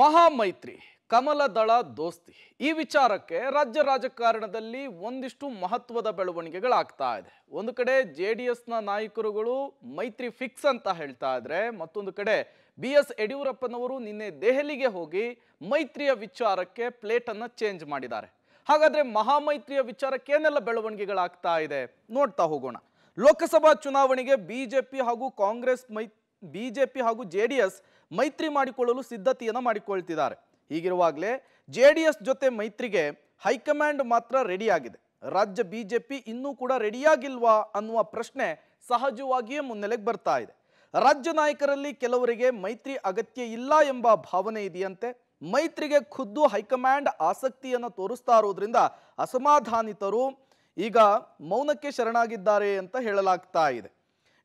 ಮಹಾಮೈತ್ರಿ ಕಮಲದಳ ದೋಸ್ತಿ ಈ ವಿಚಾರಕ್ಕೆ ರಾಜ್ಯ ರಾಜಕಾರಣದಲ್ಲಿ ಒಂದಿಷ್ಟು ಮಹತ್ವದ ಬೆಳವಣಿಗೆಗಳಾಗ್ತಾ ಇದೆ ಒಂದು ಕಡೆ ಜೆ ಡಿ ಎಸ್ನ ನಾಯಕರುಗಳು ಮೈತ್ರಿ ಫಿಕ್ಸ್ ಅಂತ ಹೇಳ್ತಾ ಇದ್ರೆ ಮತ್ತೊಂದು ಕಡೆ ಬಿ ಎಸ್ ಯಡಿಯೂರಪ್ಪನವರು ನಿನ್ನೆ ದೆಹಲಿಗೆ ಹೋಗಿ ಮೈತ್ರಿಯ ವಿಚಾರಕ್ಕೆ ಪ್ಲೇಟನ್ನು ಚೇಂಜ್ ಮಾಡಿದ್ದಾರೆ ಹಾಗಾದ್ರೆ ಮಹಾಮೈತ್ರಿಯ ವಿಚಾರಕ್ಕೆ ಏನೆಲ್ಲ ಬೆಳವಣಿಗೆಗಳಾಗ್ತಾ ಇದೆ ನೋಡ್ತಾ ಹೋಗೋಣ ಲೋಕಸಭಾ ಚುನಾವಣೆಗೆ ಬಿಜೆಪಿ ಹಾಗೂ ಕಾಂಗ್ರೆಸ್ ಮೈ ಬಿಜೆಪಿ ಹಾಗೂ ಜೆ ಡಿ ಎಸ್ ಮೈತ್ರಿ ಮಾಡಿಕೊಳ್ಳಲು ಸಿದ್ಧತೆಯನ್ನು ಮಾಡಿಕೊಳ್ತಿದ್ದಾರೆ ಹೀಗಿರುವಾಗಲೇ ಜೆ ಜೊತೆ ಮೈತ್ರಿಗೆ ಹೈಕಮಾಂಡ್ ಮಾತ್ರ ರೆಡಿಯಾಗಿದೆ ರಾಜ್ಯ ಬಿಜೆಪಿ ಇನ್ನೂ ಕೂಡ ರೆಡಿಯಾಗಿಲ್ವಾ ಅನ್ನುವ ಪ್ರಶ್ನೆ ಸಹಜವಾಗಿಯೇ ಮುನ್ನೆಲೆಗೆ ಬರ್ತಾ ಇದೆ ರಾಜ್ಯ ನಾಯಕರಲ್ಲಿ ಕೆಲವರಿಗೆ ಮೈತ್ರಿ ಅಗತ್ಯ ಇಲ್ಲ ಎಂಬ ಭಾವನೆ ಇದೆಯಂತೆ ಮೈತ್ರಿಗೆ ಖುದ್ದು ಹೈಕಮಾಂಡ್ ಆಸಕ್ತಿಯನ್ನು ತೋರಿಸ್ತಾ ಇರೋದ್ರಿಂದ ಅಸಮಾಧಾನಿತರು ಈಗ ಮೌನಕ್ಕೆ ಶರಣಾಗಿದ್ದಾರೆ ಅಂತ ಹೇಳಲಾಗ್ತಾ ಇದೆ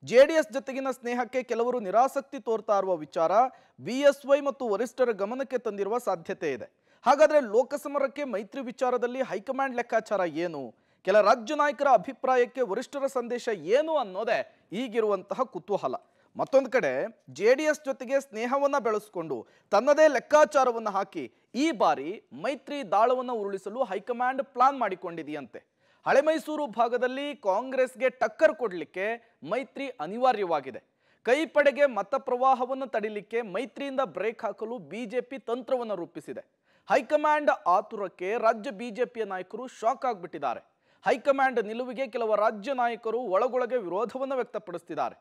ಜೆಡಿಎಸ್ ಜೊತೆಗಿನ ಸ್ನೇಹಕ್ಕೆ ಕೆಲವರು ನಿರಾಸಕ್ತಿ ತೋರ್ತಾ ಇರುವ ವಿಚಾರ ಬಿಎಸ್ವೈ ಮತ್ತು ವರಿಷ್ಠರ ಗಮನಕ್ಕೆ ತಂದಿರುವ ಸಾಧ್ಯತೆ ಇದೆ ಹಾಗಾದರೆ ಲೋಕಸಮರಕ್ಕೆ ಮೈತ್ರಿ ವಿಚಾರದಲ್ಲಿ ಹೈಕಮಾಂಡ್ ಲೆಕ್ಕಾಚಾರ ಏನು ಕೆಲ ರಾಜ್ಯ ನಾಯಕರ ಅಭಿಪ್ರಾಯಕ್ಕೆ ವರಿಷ್ಠರ ಸಂದೇಶ ಏನು ಅನ್ನೋದೇ ಈಗಿರುವಂತಹ ಕುತೂಹಲ ಮತ್ತೊಂದು ಕಡೆ ಜೆ ಡಿ ಎಸ್ ಜೊತೆಗೆ ಸ್ನೇಹವನ್ನು ಬೆಳೆಸಿಕೊಂಡು ತನ್ನದೇ ಲೆಕ್ಕಾಚಾರವನ್ನು ಹಾಕಿ ಈ ಬಾರಿ ಮೈತ್ರಿ ದಾಳವನ್ನು ಉರುಳಿಸಲು ಹೈಕಮಾಂಡ್ ಪ್ಲಾನ್ ಮಾಡಿಕೊಂಡಿದೆಯಂತೆ ಹಳೆ ಮೈಸೂರು ಭಾಗದಲ್ಲಿ ಕಾಂಗ್ರೆಸ್ಗೆ ಟಕ್ಕರ್ ಕೊಡಲಿಕ್ಕೆ ಮೈತ್ರಿ ಅನಿವಾರ್ಯವಾಗಿದೆ ಕೈಪಡೆಗೆ ಪ್ರವಾಹವನ್ನು ತಡಿಲಿಕ್ಕೆ ಮೈತ್ರಿಯಿಂದ ಬ್ರೇಕ್ ಹಾಕಲು ಬಿಜೆಪಿ ತಂತ್ರವನ್ನು ರೂಪಿಸಿದೆ ಹೈಕಮಾಂಡ್ ಆತುರಕ್ಕೆ ರಾಜ್ಯ ಬಿಜೆಪಿಯ ನಾಯಕರು ಶಾಕ್ ಆಗಿಬಿಟ್ಟಿದ್ದಾರೆ ಹೈಕಮಾಂಡ್ ನಿಲುವಿಗೆ ಕೆಲವು ರಾಜ್ಯ ನಾಯಕರು ಒಳಗೊಳಗೆ ವಿರೋಧವನ್ನು ವ್ಯಕ್ತಪಡಿಸುತ್ತಿದ್ದಾರೆ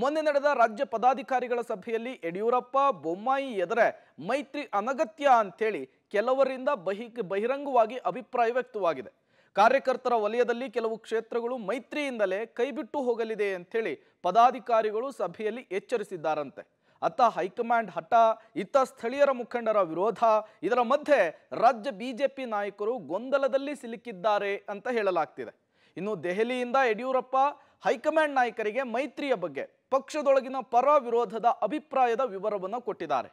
ಮೊನ್ನೆ ನಡೆದ ರಾಜ್ಯ ಪದಾಧಿಕಾರಿಗಳ ಸಭೆಯಲ್ಲಿ ಯಡಿಯೂರಪ್ಪ ಬೊಮ್ಮಾಯಿ ಎದರೆ ಮೈತ್ರಿ ಅನಗತ್ಯ ಅಂತೇಳಿ ಕೆಲವರಿಂದ ಬಹಿ ಬಹಿರಂಗವಾಗಿ ಅಭಿಪ್ರಾಯ ವ್ಯಕ್ತವಾಗಿದೆ ಕಾರ್ಯಕರ್ತರ ವಲಯದಲ್ಲಿ ಕೆಲವು ಕ್ಷೇತ್ರಗಳು ಮೈತ್ರಿಯಿಂದಲೇ ಕೈಬಿಟ್ಟು ಹೋಗಲಿದೆ ಅಂಥೇಳಿ ಪದಾಧಿಕಾರಿಗಳು ಸಭೆಯಲ್ಲಿ ಎಚ್ಚರಿಸಿದ್ದಾರಂತೆ ಅತ್ತ ಹೈಕಮಾಂಡ್ ಹಠ ಇತ್ತ ಸ್ಥಳೀಯರ ಮುಖಂಡರ ವಿರೋಧ ಇದರ ಮಧ್ಯೆ ರಾಜ್ಯ ಬಿಜೆಪಿ ನಾಯಕರು ಗೊಂದಲದಲ್ಲಿ ಸಿಲುಕಿದ್ದಾರೆ ಅಂತ ಹೇಳಲಾಗ್ತಿದೆ ಇನ್ನು ದೆಹಲಿಯಿಂದ ಯಡಿಯೂರಪ್ಪ ಹೈಕಮಾಂಡ್ ನಾಯಕರಿಗೆ ಮೈತ್ರಿಯ ಬಗ್ಗೆ ಪಕ್ಷದೊಳಗಿನ ಪರ ವಿರೋಧದ ಅಭಿಪ್ರಾಯದ ವಿವರವನ್ನು ಕೊಟ್ಟಿದ್ದಾರೆ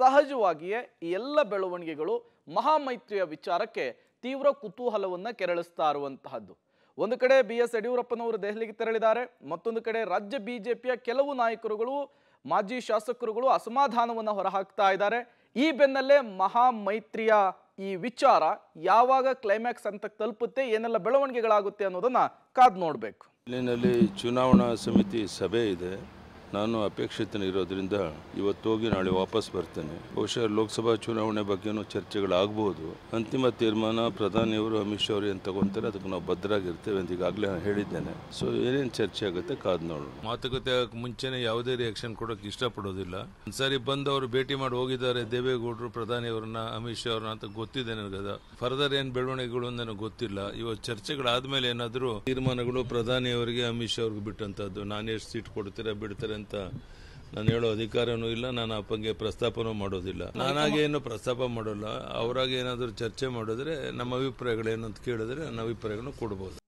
ಸಹಜವಾಗಿಯೇ ಈ ಎಲ್ಲ ಬೆಳವಣಿಗೆಗಳು ಮಹಾಮೈತ್ರಿಯ ವಿಚಾರಕ್ಕೆ ತೀವ್ರ ಕುತೂಹಲವನ್ನು ಕೆರಳಿಸ್ತಾ ಇರುವಂತಹದ್ದು ಒಂದು ಕಡೆ ಬಿ ಎಸ್ ಯಡಿಯೂರಪ್ಪನವರು ದೆಹಲಿಗೆ ತೆರಳಿದ್ದಾರೆ ಮತ್ತೊಂದು ಕಡೆ ರಾಜ್ಯ ಬಿಜೆಪಿಯ ಕೆಲವು ನಾಯಕರುಗಳು ಮಾಜಿ ಶಾಸಕರುಗಳು ಅಸಮಾಧಾನವನ್ನು ಹೊರಹಾಕ್ತಾ ಇದ್ದಾರೆ ಈ ಬೆನ್ನಲ್ಲೇ ಮೈತ್ರಿಯ ಈ ವಿಚಾರ ಯಾವಾಗ ಕ್ಲೈಮ್ಯಾಕ್ಸ್ ಅಂತ ತಲುಪುತ್ತೆ ಏನೆಲ್ಲ ಬೆಳವಣಿಗೆಗಳಾಗುತ್ತೆ ಅನ್ನೋದನ್ನ ಕಾದ್ ನೋಡಬೇಕು ಇಲ್ಲಿನಲ್ಲಿ ಚುನಾವಣಾ ಸಮಿತಿ ಸಭೆ ಇದೆ ನಾನು ಅಪೇಕ್ಷಿತನಿರೋದ್ರಿಂದ ಇವತ್ತು ಹೋಗಿ ನಾಳೆ ವಾಪಸ್ ಬರ್ತೇನೆ ಬಹುಶಃ ಲೋಕಸಭಾ ಚುನಾವಣೆ ಬಗ್ಗೆನೂ ಚರ್ಚೆಗಳಾಗಬಹುದು ಅಂತಿಮ ತೀರ್ಮಾನ ಪ್ರಧಾನಿಯವರು ಅಮಿತ್ ಶಾ ಅವರು ಏನು ತಗೊಂತಾರೆ ಅದಕ್ಕೆ ನಾವು ಭದ್ರಾಗಿರ್ತೇವೆ ಅಂತ ಈಗಾಗಲೇ ನಾನು ಹೇಳಿದ್ದೇನೆ ಸೊ ಏನೇನು ಚರ್ಚೆ ಆಗುತ್ತೆ ಕಾದ್ ನೋಡೋಣ ಮಾತುಕತೆ ಮುಂಚೆನೇ ಯಾವುದೇ ರಿಯಾಕ್ಷನ್ ಕೊಡೋಕೆ ಇಷ್ಟಪಡೋದಿಲ್ಲ ಒಂದ್ಸಾರಿ ಬಂದು ಅವರು ಭೇಟಿ ಮಾಡಿ ಹೋಗಿದ್ದಾರೆ ದೇವೇಗೌಡರು ಪ್ರಧಾನಿಯವರನ್ನ ಅಮಿತ್ ಶಾ ಅವ್ರನ್ನ ಅಂತ ಗೊತ್ತಿದೆ ನನಗೆ ಅದು ಫರ್ದರ್ ಏನ್ ಬೆಳವಣಿಗೆಗಳು ನನಗೆ ಗೊತ್ತಿಲ್ಲ ಇವತ್ತು ಚರ್ಚೆಗಳಾದ್ಮೇಲೆ ಏನಾದರೂ ತೀರ್ಮಾನಗಳು ಪ್ರಧಾನಿಯವರಿಗೆ ಅಮಿತ್ ಶಾ ಅವ್ರಿಗೆ ಬಿಟ್ಟಂತದ್ದು ನಾನು ಎಷ್ಟು ಸೀಟ್ ಕೊಡ್ತೀರಾ ಬಿಡ್ತಾರೆ ಅಂತ ನಾನು ಹೇಳೋ ಅಧಿಕಾರನೂ ಇಲ್ಲ ನಾನು ಅಪ್ಪಂಗೆ ಪ್ರಸ್ತಾಪನೂ ಮಾಡೋದಿಲ್ಲ ನಾನಾಗೆ ಏನು ಪ್ರಸ್ತಾಪ ಮಾಡೋಲ್ಲ ಅವರಾಗೇನಾದರೂ ಚರ್ಚೆ ಮಾಡಿದ್ರೆ ನಮ್ಮ ಅಭಿಪ್ರಾಯಗಳೇನು ಅಂತ ಕೇಳಿದ್ರೆ ನನ್ನ ಅಭಿಪ್ರಾಯಗಳನ್ನು ಕೊಡ್ಬೋದು